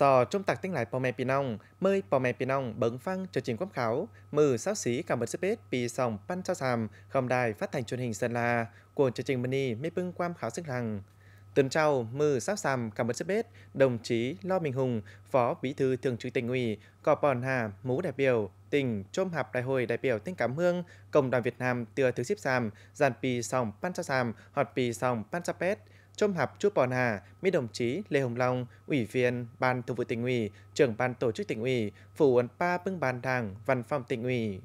Sò trung tạc tiếng lại bò mẹ mời nong, mơi bò bấn phăng cho trình quốc khảo mừ sao sĩ cảm ơn sức bếp pì sòng pan sao sàm, khom đài phát thanh truyền hình Sơn La, của chương trình mini mê bưng quam khảo sức lăng. Tuần trao, mừ sao sàm cảm ơn sức bếp, đồng chí Lo Minh Hùng, Phó Bí thư Thường trực tỉnh ủy, cò bòn hà, mũ đại biểu, tỉnh trôm hạp đại hội đại biểu tỉnh cảm Hương, Cộng đoàn Việt Nam tựa thứ xếp sàm, giàn pì sòng pan sao sàm, họt pì sòng pan sao trôm hạp chú Pòn Hà, mấy đồng chí Lê Hồng Long, Ủy viên Ban Thường vụ tỉnh ủy, trưởng ban tổ chức tỉnh ủy, phủ ấn pa bưng bàn đảng, văn phòng tỉnh ủy.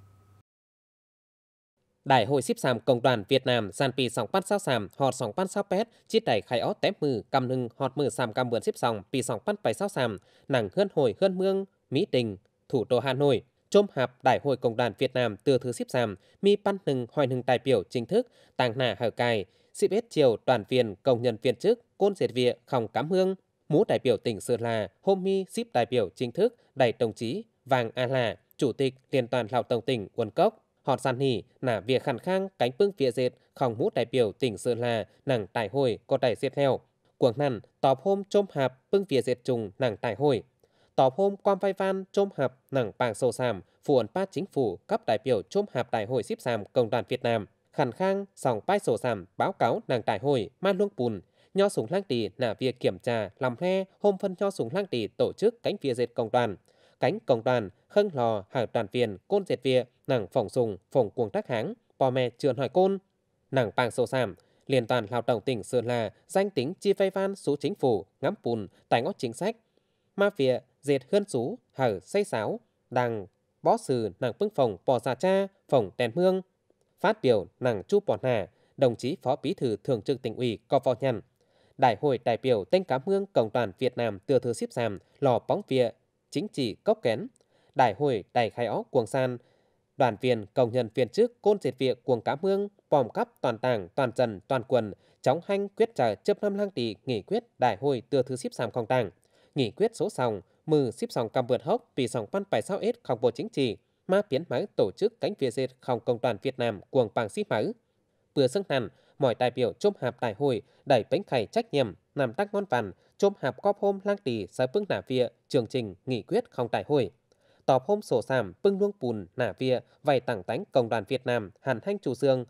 Đại hội xếp sàm Cộng đoàn Việt Nam sàn pì sòng bắt sao sàm, họt sòng bắt sao pét, chít đẩy khai ó tép mừ, cầm hưng, họt mừ sàm cầm vườn xếp sòng, pì sòng bắt phải sao sàm, nàng hươn hồi hươn mương, Mỹ Đình, thủ đô Hà Nội, chôm hạp Đại hội Cộng đoàn Việt Nam từ thứ xếp sàm, mi pan hưng hoài hưng đại biểu chính thức, tàng nà hở cài, Xịp hết chiều toàn viên công nhân viên chức, côn diệt viện không cám hương. Mũ đại biểu tỉnh Sơn La, hôm mi xếp đại biểu chính thức đại đồng chí Vàng A Là, Chủ tịch Liên toàn Lào Tổng tỉnh Quân Cốc. Họ sàn hỉ là việc khẳng khang cánh phương phía dệt không mũ đại biểu tỉnh Sơn La nàng tại hội có đại diệt theo Cuồng nằn tọp hôm chôm hạp phương phía dệt trùng nàng tại hội tọp hôm quan vai van chôm hạp nặng bảng sầu sàm phụ ẩn bát chính phủ cấp đại biểu chôm hạp đại hội xếp sàm công đoàn Việt Nam khẳng khang sòng pai sổ sảm báo cáo nàng tài hồi ma luông bùn nho súng lang tỳ là việc kiểm tra làm he hôm phân nho súng lang tỳ tổ chức cánh phía dệt công đoàn cánh công đoàn khâng lò hàng toàn phiền côn dệt vía nàng phòng sùng phòng cuồng tác háng bò mẹ trường hỏi côn nàng bàng sổ sảm liên toàn lao động tỉnh sơn la danh tính chi vay van số chính phủ ngắm bùn tài ngõ chính sách ma phía dệt hơn sú hở xây sáo đằng bó sừ nàng bưng phòng bò già cha phòng đèn hương phát biểu nàng Chu Bọn Hà, đồng chí Phó Bí thư Thường trực tỉnh ủy có vò nhằn. Đại hội đại biểu tên cám ơn Cộng đoàn Việt Nam từ thứ xếp giảm lò bóng vía, chính trị cốc kén. Đại hội đại khai ó quần san, đoàn viên công nhân viên chức côn diệt việc quần cám mương bòm cắp toàn tảng toàn trần toàn quần chống hanh quyết trả chấp năm lang tỷ nghị quyết đại hội từ thứ xếp giảm không tàng nghị quyết số sòng mừ xếp sòng cầm vượt hốc vì sòng văn bài sao ít không vô chính trị ma biến máu tổ chức cánh phía dệt không công đoàn Việt Nam cuồng bằng xí máu. Vừa xưng hẳn, mọi đại biểu chôm hạp đại hội đẩy bánh khải trách nhiệm, nằm tắc ngon vằn, chôm hạp cóp hôm lang tì sở bưng nả vịa, trường trình, nghị quyết không đại hội. Tọp hôm sổ sàm bưng luông bùn, nả vịa, vài tảng tánh công đoàn Việt Nam, hàn thanh chủ dương.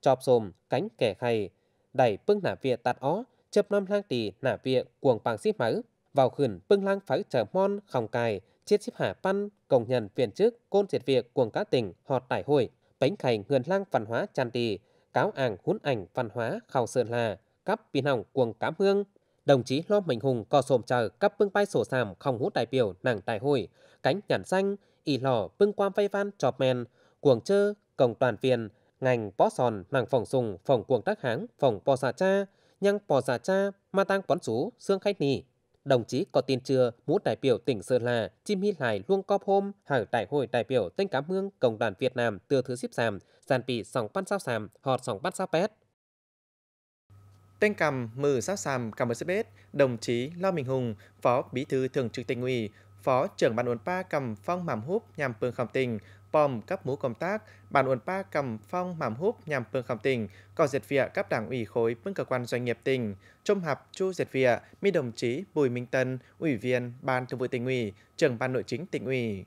Chọp xồm, cánh kẻ khay, đẩy bưng nả vịa tạt ó, chập năm lang tì nả vịa cuồng bằng xí máu vào khẩn bưng lang phải chờ mon không cài chiết xếp hạ pan cổng nhận viên chức côn diệt việc quần cá tỉnh họt đại hội bánh khảnh huyền lang văn hóa tràn trì cáo ảng hún ảnh văn hóa khảo sơn là cắp pin hỏng quần cám hương đồng chí lo mạnh hùng co sồm chờ cấp bưng bay sổ sàm không hút đại biểu nàng đại hội cánh nhàn xanh y lò bưng quan vay van chọp men cuồng chơ cổng toàn viên ngành bó sòn nàng phòng sùng phòng cuồng tác háng phòng bò xà cha nhăng bò xà cha ma tang quán chú xương khách nì đồng chí có tin chưa mũ đại biểu tỉnh Sơn La chim hi lại luôn cóp hôm hỏi đại hội đại biểu tên cảm mương Cộng đoàn Việt Nam từ thứ xếp sàm, giàn bị sòng bắt sao xàm họt sòng bắt sao pét. Tên cầm mừ sao xàm cầm ơn xếp bết, đồng chí Lo Minh Hùng, Phó Bí thư Thường trực tỉnh ủy, Phó trưởng ban uốn pa cầm phong màm húp nhằm phương khẩm tình, bom cấp mũ công tác, bản uẩn pa cầm phong mảm húp nhằm phương khẩm tình có diệt vịa cấp đảng ủy khối phương cơ quan doanh nghiệp tỉnh, trôm hợp chu diệt vịa, mi đồng chí Bùi Minh Tân, ủy viên Ban thường vụ tỉnh ủy, trưởng ban nội chính tỉnh ủy.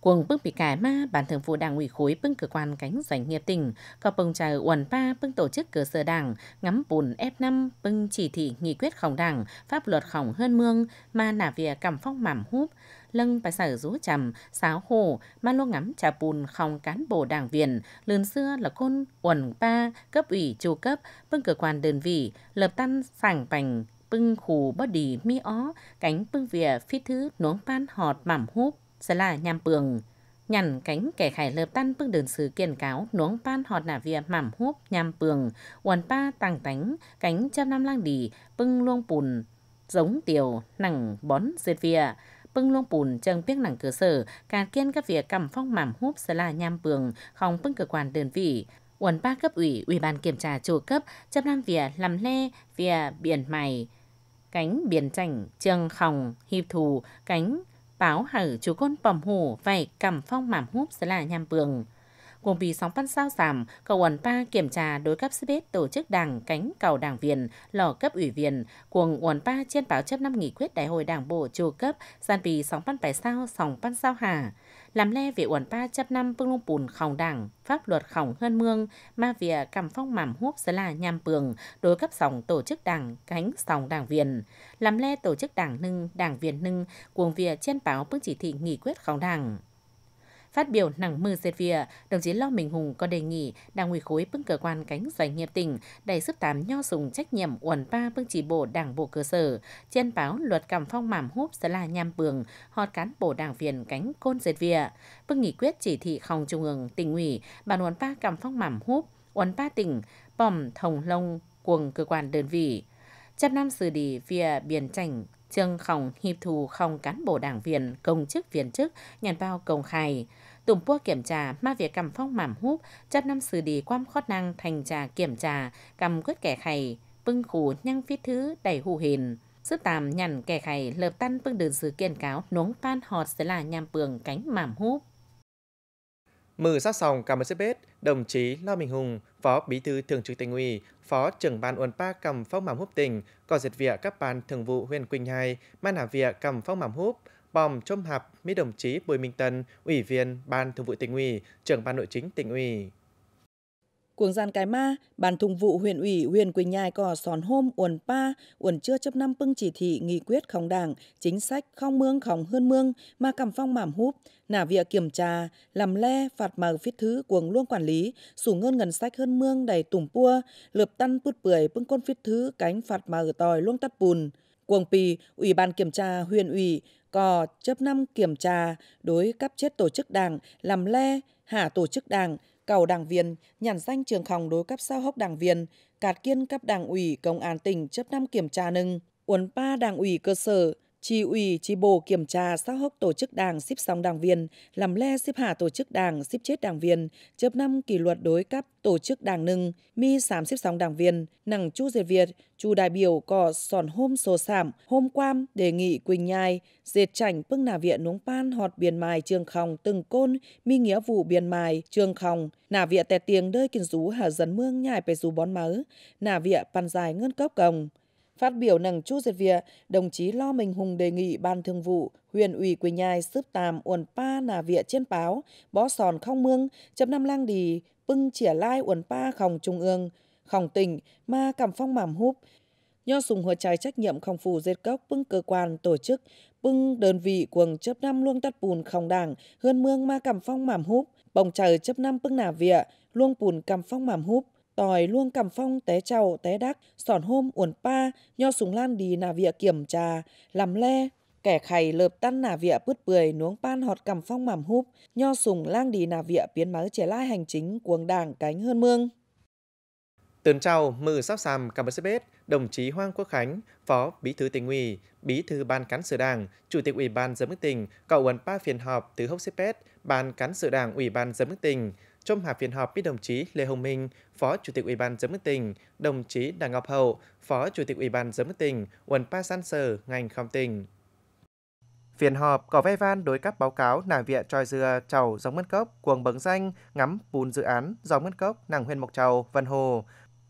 Cuồng bưng bị cải ma, Ban thường vụ đảng ủy khối bưng cơ quan cánh doanh nghiệp tỉnh, có bông trà uẩn pa bưng tổ chức cơ sở đảng, ngắm bùn F5, bưng chỉ thị nghị quyết khổng đảng, pháp luật khổng hơn mương, mà nả vỉa cầm phong mảm húp, lâng bà sở rú chầm, xáo hồ, ma lô ngắm trà bùn không cán bộ đảng viên, lươn xưa là côn uẩn ba, cấp ủy chủ cấp, bưng cơ quan đơn vị, lập tan sảng bành, bưng khủ bó đi mi ó, cánh bưng vỉa phi thứ nuống pan họt mảm húp, sẽ là nham bường nhằn cánh kẻ khải lợp tan bưng đường sử kiện cáo nuống pan họt nả vía mảm húp nham pường uẩn pa tàng tánh cánh trăm năm lang đi bưng luông bùn giống tiểu nằng bón dệt vía bưng luông bùn chân biếc nặng cửa sở, càng kiên các việc cầm phong mảm húp sẽ là nham bường, không bưng cơ quan đơn vị. Uẩn ba cấp ủy, ủy ban kiểm tra chủ cấp, chấp năm việc làm lê, việc biển mày, cánh biển chảnh, trường khòng, hiệp thù, cánh báo hở chú côn bầm hủ, vảy cầm phong mảm húp sẽ là nham bường. Cùng vì sóng văn sao giảm, cầu ẩn pa kiểm tra đối cấp bếp tổ chức đảng cánh cầu đảng viên, lò cấp ủy viên, cuồng ẩn pa trên báo chấp năm nghị quyết đại hội đảng bộ chủ cấp, gian vì sóng văn bài sao, sóng văn sao hà. Làm le vì ẩn pa chấp năm vương lung bùn khòng đảng, pháp luật khòng hơn mương, ma vỉa cầm phong mảm hút sẽ là nham pường, đối cấp sóng tổ chức đảng, cánh sóng đảng viên. Làm le tổ chức đảng nưng, đảng viên nưng, cuồng vỉa trên báo bức chỉ thị nghị quyết khòng đảng. Phát biểu nặng mưa dệt vỉa, đồng chí Lo Minh Hùng có đề nghị Đảng ủy khối bưng cơ quan cánh doanh nghiệp tỉnh đầy sức tám nho sùng trách nhiệm uẩn ba bưng chỉ bộ đảng bộ cơ sở. Trên báo luật cầm phong mảm húp sẽ là nham bường, họt cán bộ đảng viên cánh côn dệt vỉa. Bưng nghị quyết chỉ thị không trung ương tỉnh ủy, bàn uẩn ba cầm phong mảm húp, uẩn ba tỉnh, bòm, thồng lông, cuồng cơ quan đơn vị. trăm năm xử đi via biển chảnh Trương khổng hiệp thù không cán bộ đảng viên, công chức viên chức, nhận bao công khai. tùng bua kiểm tra ma việc cầm phong mảm húp, chấp năm xử đi quam khót năng thành trà kiểm tra cầm quyết kẻ khầy bưng khủ nhăng viết thứ đầy hù hình. Sư tàm nhằn kẻ khầy lợp tan bưng đường sự kiện cáo nống pan họt sẽ là nham bường cánh mảm húp mở sát sòng Campuchia đồng chí Lo Minh Hùng, Phó Bí thư Thường trực Tỉnh ủy, Phó trưởng ban Uẩn Pa cầm phong mảm húp tỉnh, có diệt việc các ban thường vụ huyện Quỳnh Hai, man hạ việc cầm phong mảm húp, bòm chôm hạp, mỹ đồng chí Bùi Minh Tân, ủy viên ban thường vụ tỉnh ủy, trưởng ban nội chính tỉnh ủy. Cuồng gian cái ma, bàn thùng vụ huyện ủy huyện Quỳnh Nhai có xón hôm uẩn pa, uẩn chưa chấp năm pưng chỉ thị nghị quyết không đảng, chính sách không mương không hơn mương mà cầm phong mảm húp, nả việc kiểm tra, làm le, phạt mờ phít thứ cuồng luôn quản lý, sủ ngân ngân sách hơn mương đầy tùng pua, lượp tân pút bưởi pưng con phít thứ cánh phạt mờ tòi luôn tắt bùn. Cuồng pì, ủy ban kiểm tra huyện ủy, cò chấp năm kiểm tra đối cấp chết tổ chức đảng, làm le, hạ tổ chức đảng, cầu đảng viên, nhản danh trường khòng đối cấp sao hốc đảng viên, cạt kiên cấp đảng ủy công an tỉnh chấp năm kiểm tra nâng, uốn ba đảng ủy cơ sở, Chi ủy, chi bộ kiểm tra xác hốc tổ chức đảng xếp xong đảng viên, làm le xếp hạ tổ chức đảng xếp chết đảng viên, chớp năm kỷ luật đối cấp tổ chức đảng nâng, mi sám xếp xong đảng viên, nặng chu diệt Việt, chu đại biểu có sòn hôm sổ sảm, hôm quam đề nghị Quỳnh Nhai, dệt chảnh bưng nà viện núng pan họt biển mài trường khòng từng côn, mi nghĩa vụ biển mài trường khòng, nà viện tẹt tiếng đơi kinh rú hà dân mương nhài bề rú bón mớ, nà viện pan dài ngân cốc cồng. Phát biểu nâng chú diệt việc, đồng chí Lo Minh Hùng đề nghị Ban Thường vụ, huyện ủy Quỳnh Nhai sướp tàm uẩn pa nà vịa trên báo, bó sòn không mương, chấp năm lang đì, pưng chỉa lai uẩn pa khòng trung ương, khòng tỉnh, ma cảm phong mảm húp. Nho sùng hồ trái trách nhiệm không phủ dệt cốc pưng cơ quan tổ chức, pưng đơn vị quần chấp năm luông tắt bùn khòng đảng, hơn mương ma cảm phong mảm húp, bồng trời chấp năm pưng nà vịa, luông bùn cảm phong mảm húp tòi luông cầm phong té chầu té đắc sòn hôm uẩn pa nho súng lan đi nà vịa kiểm trà làm le kẻ khay lợp tan nà vịa bứt bưởi nuống pan họt cầm phong mảm húp nho súng lang đi nà vịa biến máu trẻ lai hành chính cuồng đảng cánh hơn mương Tường chào, mừ sắp xàm cảm ơn sự biết, đồng chí Hoàng Quốc Khánh, Phó Bí thư tỉnh ủy, Bí thư Ban cán sự Đảng, Chủ tịch Ủy ban giám mức tỉnh, cậu ấn ba phiên họp từ hốc xếp ban cán sự Đảng Ủy ban giám mức tỉnh, trong hạ phiên họp biết đồng chí Lê Hồng Minh, Phó Chủ tịch Ủy ban giám đốc tỉnh, đồng chí Đặng Ngọc Hậu, Phó Chủ tịch Ủy ban giám đốc tỉnh, Uẩn Pa San Sở, ngành không tỉnh. Phiên họp có ve van đối các báo cáo nả viện tròi dừa, chầu dòng mất cốc, cuồng bấng danh, ngắm bùn dự án, dòng mất cốc, nàng huyền mộc trầu, vân hồ.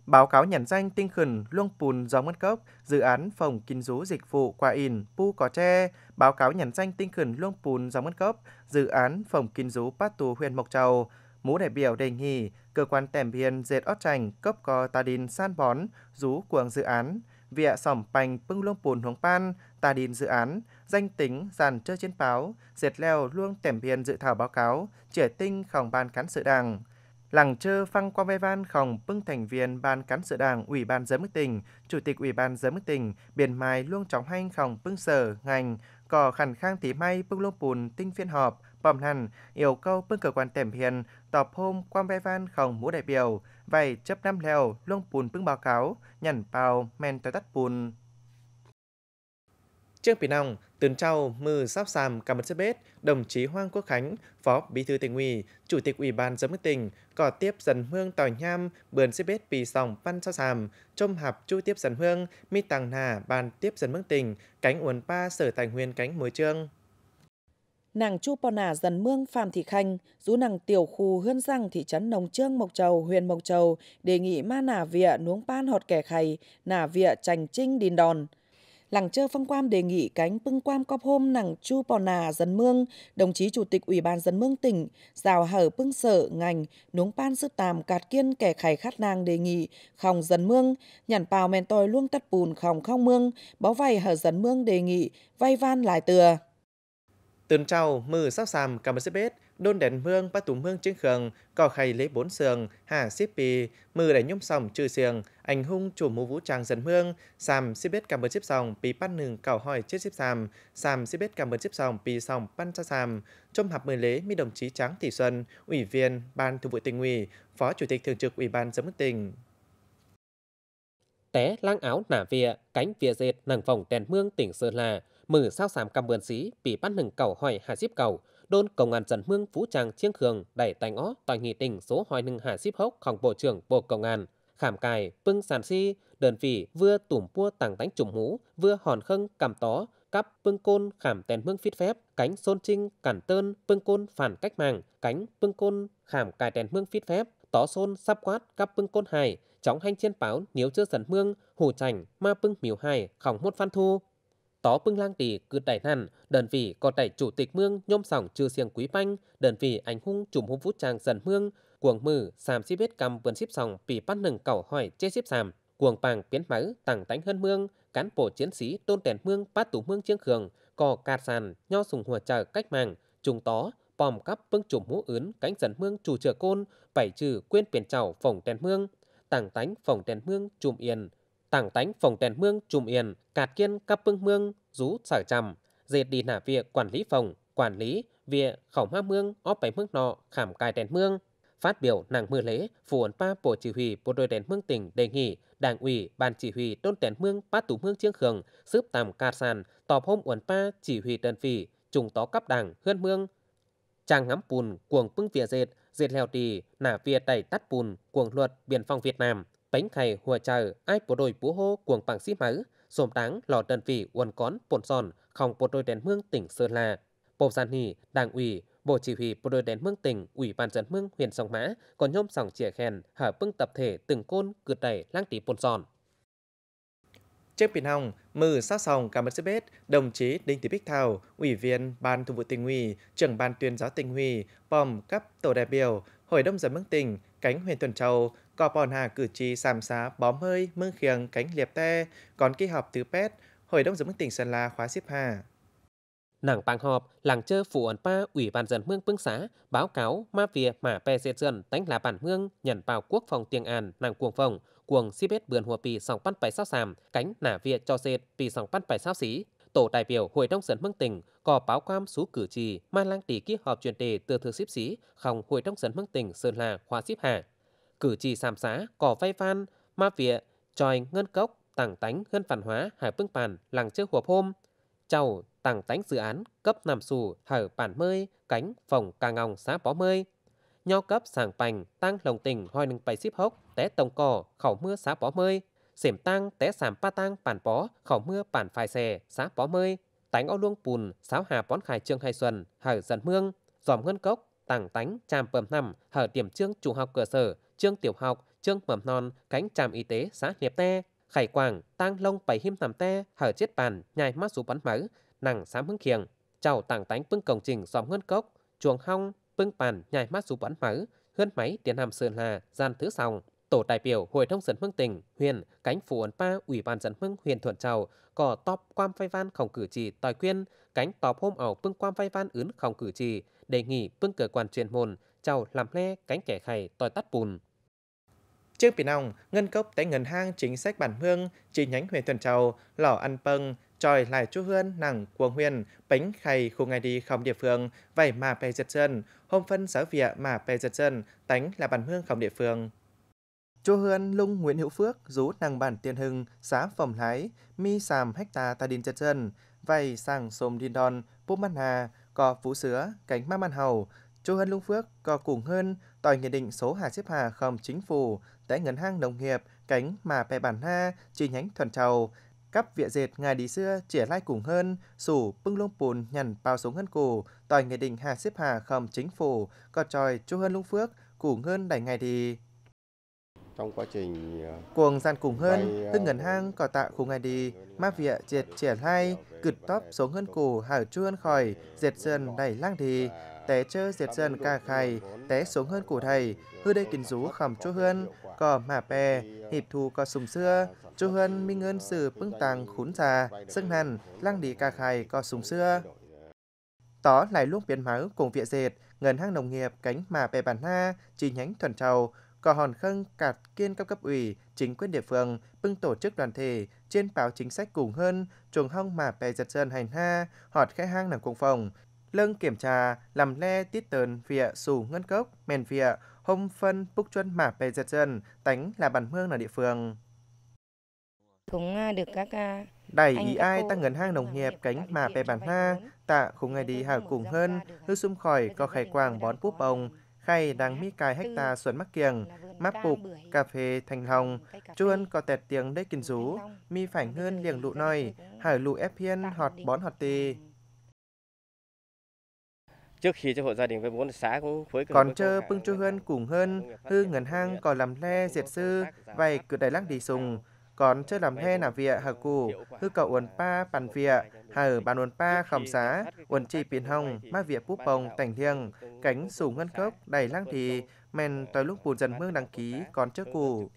Báo cáo nhận danh tinh khẩn luông bùn dòng mất cốc, dự án phòng kinh rú dịch vụ quả in, pu cỏ tre. Báo cáo nhận danh tinh khẩn luông bùn dòng mất cốc, dự án phòng kinh rú bát tù huyền mộc trầu, mũ đại biểu đề nghị cơ quan tèm biên dệt ót trành cấp co ta đình san bón rú cuồng dự án vịa sỏm pành pưng luông pùn huống pan ta đình dự án danh tính giàn chơi trên báo dệt leo luông tèm biên dự thảo báo cáo trẻ tinh khòng ban cán sự đảng lẳng trơ phăng qua ve van khòng pưng thành viên ban cán sự đảng ủy ban giới mức tỉnh, chủ tịch ủy ban giới mức tỉnh, biển mai luông chóng hanh khòng pưng sở, ngành, cò khẩn khang tí may pưng lông pùn tinh phiên họp, bom hẳn yêu cầu bên cơ quan tèm hiền tọp hôm quan vai van không mũ đại biểu vậy chấp năm lèo luôn bùn bưng báo cáo nhằn bào men tới tắt bùn Trước Bình Nong, Tường Châu, Mư Sáp Sàm, Cảm ơn Sếp Bết, đồng chí Hoàng Quốc Khánh, Phó Bí thư tỉnh ủy, Chủ tịch Ủy ban giám tỉnh, cỏ tiếp dần hương tỏi nham, bườn Sếp Bết bì sòng văn sao sàm, trôm hạp chu tiếp dần hương, mi tàng nà bàn tiếp dần mương tỉnh, cánh uốn ba sở tài nguyên cánh mối trương nàng Chu Pò nả Dần Mương Phạm Thị Khanh, rú nàng tiểu khu Hương Giang thị trấn Nồng Trương Mộc Châu, huyện Mộc Châu, đề nghị ma nả vịa nuống pan hột kẻ khay, nả vịa trành trinh đìn đòn. lẳng chơ phong quam đề nghị cánh pưng quam cóp hôm nàng Chu Pò Nà Dần Mương, đồng chí Chủ tịch Ủy ban Dần Mương tỉnh, rào hở pưng sở ngành, nuống pan sư tàm cạt kiên kẻ khay khát nàng đề nghị, khòng Dần Mương, nhản bào men tôi luông tắt bùn khòng khong mương, bó vầy hở Dần Mương đề nghị, vay van lại từa. Tường trâu, mư sao xàm, cầm xếp bết, đôn đèn mương, bắt tủ mương chiến khường, cò khay lấy bốn sườn, hà xếp bì, mư đẩy nhôm sòng trừ sườn, ảnh hung chủ mũ vũ trang dần mương, xàm xếp bết cầm xếp sòng, bì bắt nừng cầu hỏi chết xếp xàm, xàm xếp bết cầm xếp sòng, bì sòng bắt cho xàm, trong hạp mười lễ mi đồng chí Tráng Thị Xuân, ủy viên, ban thường vụ tỉnh ủy, phó chủ tịch thường trực ủy ban giám đốc tỉnh té lang áo nả vịa cánh vịa dệt nằng vòng đèn mương tỉnh sơn la mở sao sám cầm vườn xí bị bắt hừng cầu hỏi hà xíp cầu đôn công an dân mương phú trang chiêng khường đẩy tay ngõ tòa nghị tình số hỏi nừng hà xíp hốc khổng bộ trưởng bộ công an khảm cài pưng sàn si đơn vị vừa tủm pua tàng đánh trùng hú vừa hòn khâng cầm tó cắp pưng côn khảm tèn mương phít phép cánh xôn trinh cản tơn pưng côn phản cách mạng cánh pưng côn khảm cài tèn mương phít phép tó xôn sắp quát cắp pưng côn hài chóng hanh trên báo nếu chưa dần mương hù chảnh ma pưng miếu hài khổng một phan thu Tó bưng lang tỷ cứ đẩy nằn, đơn vị có đẩy chủ tịch mương nhôm sòng trừ siêng quý banh, đơn vị anh hung chùm hung vũ trang dần mương, cuồng mử xàm xí biết cầm vườn xíp sòng bị bắt nừng cẩu hỏi chê xíp xàm, cuồng bàng biến máu tặng tánh hơn mương, cán bộ chiến sĩ tôn tèn mương bát tủ mương chiêng khường, cò cạt sàn, nho sùng hùa trợ cách mạng, trùng tó, bòm cắp bưng chùm hũ ướn cánh dần mương chủ trợ côn, bảy trừ quên biển chảo phòng tèn mương, tảng tánh phòng tèn mương chùm yên, tảng tánh phòng tèn mương trùm yên, cạt kiên cấp bưng mương, rú sở trầm dệt đi nả việc quản lý phòng, quản lý, việc khẩu ma mương, óp bảy mương nọ, khảm cài đèn mương. Phát biểu nàng mưa lễ, phụ ấn pa bộ chỉ huy bộ đội đèn mương tỉnh đề nghị đảng ủy ban chỉ huy đôn đèn mương bát tủ mương chiếng khường xếp tàm ca sàn tọp hôm uẩn pa chỉ huy đơn phỉ trùng tó cấp đảng hươn mương chàng ngắm bùn cuồng bưng vỉa dệt dệt leo tì nả vỉa đẩy tắt bùn cuồng luật biên phòng Việt Nam bánh khay hùa chờ ai bộ đội bố hô cuồng bằng xí máu xồm đáng lò đơn vị quần cón bồn sòn, không bộ đội đèn mương tỉnh sơn la bộ gian hỉ đảng ủy bộ chỉ huy bộ đội đèn mương tỉnh ủy ban dân mương huyện sông mã còn nhôm sòng chìa khen hở bưng tập thể từng côn cượt đẩy lang tí bồn sòn. Trước biển hồng, mừ sát sòng cảm ơn bếp, đồng chí Đinh Thị Bích Thảo, Ủy viên Ban Thường vụ tỉnh ủy, trưởng ban tuyên giáo tỉnh ủy, bòm cấp tổ đại biểu, Hội đồng giám mương tỉnh, cánh huyện Tuần Châu, có bọn hạ cử tri sàm xá bóm hơi mương khiềng cánh liệp te còn kỳ họp từ pet hội đồng dân mức tỉnh sơn la khóa xếp hà nàng bang họp làng chơ phụ ẩn pa ủy ban dân mương phương xá báo cáo ma việc mà pe dệt dân tánh là bản mương nhận vào quốc phòng tiền an nàng cuồng phòng cuồng xếp biết bườn hùa pì sòng pan bảy sao sàm cánh nả việc cho dệt pì sòng pan bảy sao xí tổ đại biểu hội đồng dân mương tỉnh có báo quan số cử tri ma lang tỷ ký họp chuyên đề từ thường xếp xí không hội đồng dân mương tỉnh sơn la khóa xếp hà cử chỉ xàm xá, cỏ vay phan, ma vịa, tròi, ngân cốc, tảng tánh, ngân phản hóa, hải phương bàn, làng trước hộp hôm. Chầu, tảng tánh dự án, cấp nằm xù, hở bản mơi, cánh, phòng, cà ngòng, xá bó mơi. Nho cấp sàng bành, tăng lồng tình, hoi nâng bày xíp hốc, té tông cỏ, khẩu mưa xá bó mơi. xỉm tăng, té sàm pa tăng, bản bó, khẩu mưa, bản phai xè, xá bó mơi. Tánh ao luông bùn, sáo hà bón khai trương hai xuân, hở dần mương, giòm ngân cốc, tảng tánh, tràm bầm nằm, hở điểm trương chủ học cơ sở, trường tiểu học, trường mầm non, cánh trạm y tế xã hiệp Te, Khải Quảng, Tăng lông Bảy Him tầm Te, Hở chết Bàn, Nhai Mát Sú Bắn Mỡ, Nàng Sám Hưng Kiềng, Chào Tàng Tánh Pưng Cổng Trình Xóm Ngân Cốc, Chuồng Hong, Pưng Bàn, Nhai Mát Sú Bắn Mỡ, Hươn Máy, Tiền Hàm Sơn Hà, Gian Thứ Sòng. Tổ đại biểu Hội thông dân hương tỉnh, huyện, cánh phủ ấn pa Ủy ban dân hương huyện Thuận Châu, có top quam phai văn không cử chỉ tòi quyên, cánh top hôm ảo pưng quam phai văn ứng không cử chỉ đề nghị pưng cơ quan chuyên môn, chào làm le cánh kẻ khải tòi tắt bùn. Trước Bình Nông, ngân cốc tại ngân hàng chính sách bản hương, chi nhánh huyện Tuần Châu, lò ăn pâng, tròi lại chú hươn nặng của huyền, bánh khay khu ngay đi không địa phương, vậy mà bè giật dân, hôm phân giáo vịa mà bè giật dân, tánh là bản hương không địa phương. Chú Hươn lung Nguyễn Hữu Phước rú nàng bản Tiên hưng, Xã Phẩm lái, mi sàm hecta ta đin chân chân, vầy sang sôm đin đòn, Bố mắt hà, cò phú sứa, cánh Ma man hầu, Chú Hân lung Phước có cùng hơn tỏi nghị định số hà xếp hà không chính phủ tại ngân hàng nông nghiệp cánh mà bè bản ha chi nhánh thuần trầu cấp vịa dệt ngài đi xưa chỉ lai cùng hơn sủ bưng lông bùn nhằn bao xuống hân củ tỏi nghị định hà xếp hà không chính phủ có tròi chú Hân lung Phước cùng hơn đẩy ngài đi trong quá trình ờ, cuồng gian cùng hơn tức ngân ờ, hàng cỏ tạ khu ngày đi ờ, ma vịa diệt trẻ lai cựt tóp xuống hơn cù hảo hơn khỏi diệt dần đẩy lang thì té chơ diệt dân ca khai, té xuống hơn của thầy, hư đây kín rú khẩm chú hơn, cò mà bè, hiệp thù cò sùng xưa, chú hơn minh ơn sự bưng tàng khốn già, sức hẳn, lăng đi ca khai cò sùng xưa. Tỏ lại luôn biến máu cùng viện dệt, ngân hàng nông nghiệp cánh mà bè bản na, chi nhánh thuần trầu, cò hòn khâng cạt kiên các cấp ủy, chính quyền địa phương, bưng tổ chức đoàn thể, trên báo chính sách cùng hơn, chuồng hông mà bè giật dân hành ha, họt khai hang nàng cùng phòng, lâng kiểm tra làm le tít tờn vịa sù ngân cốc mèn vịa hôm phân búc chân mà bề giật dân tánh là bản mương ở địa phương cũng à, được các à, đẩy ý ai tăng ngân hang nông nghiệp cánh mà bè bản ha tạ khung ngày đi hảo cùng hơn hư xung khỏi có khai quang bón búp bông khay đang mi cài hecta xuân mắc kiềng mắc bục cà phê thành hồng chuân có tẹt tiếng đế kinh rú mi phải ngươn liền lụ noi hải lụ ép hiên họt bón họt tì Trước khi cho hộ gia đình với bốn xã cũng phối Còn chơ pưng chơ hơn cùng hơn, hư ngân hang còn làm le diệt sư, vậy cứ đầy lắc đi sùng. Còn chơ làm le nà vịa hà cù, hư cậu uẩn pa bàn vịa, hà ở bàn uẩn pa khẩm xá, uẩn chi biển hồng, ma vịa búp bồng, tành thiêng, cánh sùng ngân cốc, đầy lăng thì, men tới lúc bùn dần mương đăng ký còn chơ cù.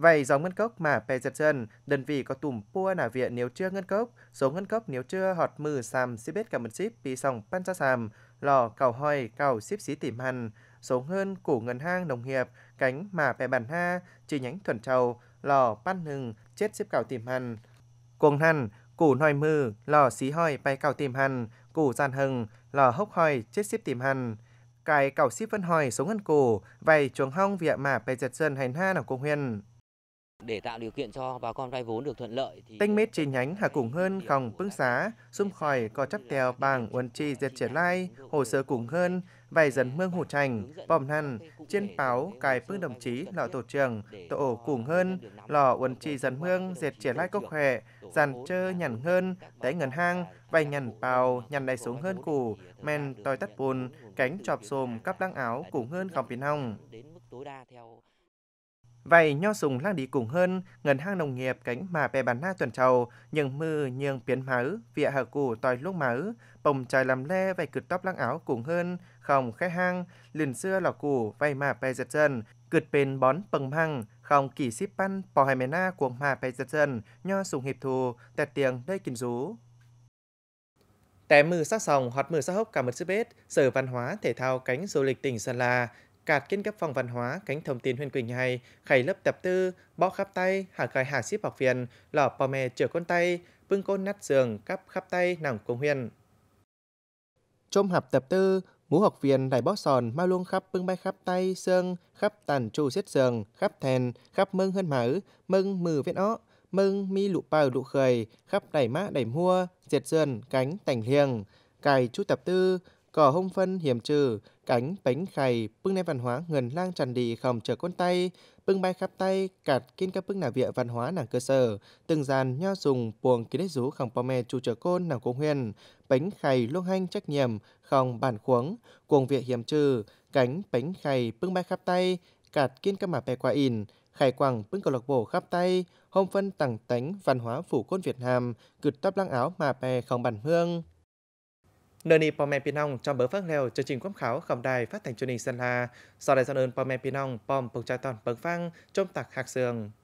Vậy dòng ngân cốc mà pè giật chân, đơn vị có tùm pua nà viện nếu chưa ngân cốc, số ngân cốc nếu chưa họt mừ xàm xí bết cả một xíp bị sòng pan ra xàm, lò cầu hoi cầu xíp xí tìm hằn, số hơn củ ngân hang đồng hiệp, cánh mà pè bản ha, chi nhánh thuần trầu, lò pan hừng, chết xíp cầu tìm hằn. Cuồng hằn, củ nòi mừ, lò xí hoi bay cầu tìm hằn, củ giàn hừng, lò hốc hoi, chết xíp tìm hằn cài cầu ship vân hỏi sống ngân cổ, vầy chuồng hong vịa mà bè giật dần hành ha nào cung huyền. Để tạo điều kiện cho bà con vay vốn được thuận lợi thì Tênh mết chi nhánh Hà Cùng Hơn, Khòng, Bưng Xá, Xung khỏi Co chấp Tèo, bằng Uẩn Chi, Diệt Triển Lai, Hồ Sơ Cùng Hơn, Vài Dần Mương Hồ Trành, Bòm Hăn, trên Páo, Cài Phương Đồng Chí, Lò Tổ trưởng Tổ Ổ Cùng Hơn, Lò Uẩn Chi Dần Mương, Diệt Triển Lai Cốc khỏe dàn Trơ Nhằn Hơn, Tế Ngân Hang, Vài Nhằn bào Nhằn đầy Xuống Hơn Củ, Men Tòi Tắt bùn Cánh Chọp Xồm, Cắp Lăng Áo, Cùng Hơn Khòng Biển Hồng. Vậy nho sùng lang đi cùng hơn, ngân hang nông nghiệp cánh mà bè bàn na tuần trầu, nhưng mư nhưng biến máu, vịa hở củ tòi lúc máu, bồng trời làm le vậy cượt tóc lăng áo cùng hơn, không khẽ hang, liền xưa lò củ vậy mà bè giật chân, cượt bền bón bằng măng không kỳ xíp pan bò hai na cuồng mà bè giật chân, nho sùng hiệp thù, tẹt tiền đây kinh rú. Té mưa sát sòng hoặc mưa sát hốc cả một sự bết, Sở Văn hóa Thể thao Cánh Du lịch tỉnh Sơn La cạt kiến cấp phòng văn hóa cánh thông tin huyền quỳnh hay khẩy lớp tập tư bó khắp tay hạ cài hạ xếp học viện lọ bò mè chở con tay bưng côn nát giường cắp khắp tay nằm công huyền trôm học tập tư mũ học viên đại bó sòn mau luôn khắp bưng bay khắp tay xương khắp tàn trụ xếp giường khắp thèn khắp mưng hơn mở mưng mừ viết ó mưng mi lụ bào lụ khởi khắp đẩy mã đẩy mua diệt sườn cánh tảnh liêng cài chú tập tư cỏ hung phân hiểm trừ, cánh bánh khày, bưng nay văn hóa ngần lang tràn đi khom chờ con tay, bưng bay khắp tay, cạt kiên các bưng nà vịa văn hóa nàng cơ sở, từng dàn nho dùng buồng ký đếch rú khòng pome chủ trở côn nàng cung huyền, bánh khày luông hanh trách nhiệm, khòng bản khuống, cuồng vịa hiểm trừ, cánh bánh khày bưng bay khắp tay, cạt kiên các mả bè qua in, khải quảng bưng cầu lạc bộ khắp tay, hôm phân tặng tánh văn hóa phủ côn Việt Nam, cựt tóc lăng áo mà bè không bản hương. Nơi ni Pomen Pinong trong bữa phát leo chương trình quốc khảo khẩm đài phát thành truyền hình Sơn La, sau đây dân ơn Pomen Pinong, Pom Pong Trai Toàn Bấn Phang, trong tạc hạc sường.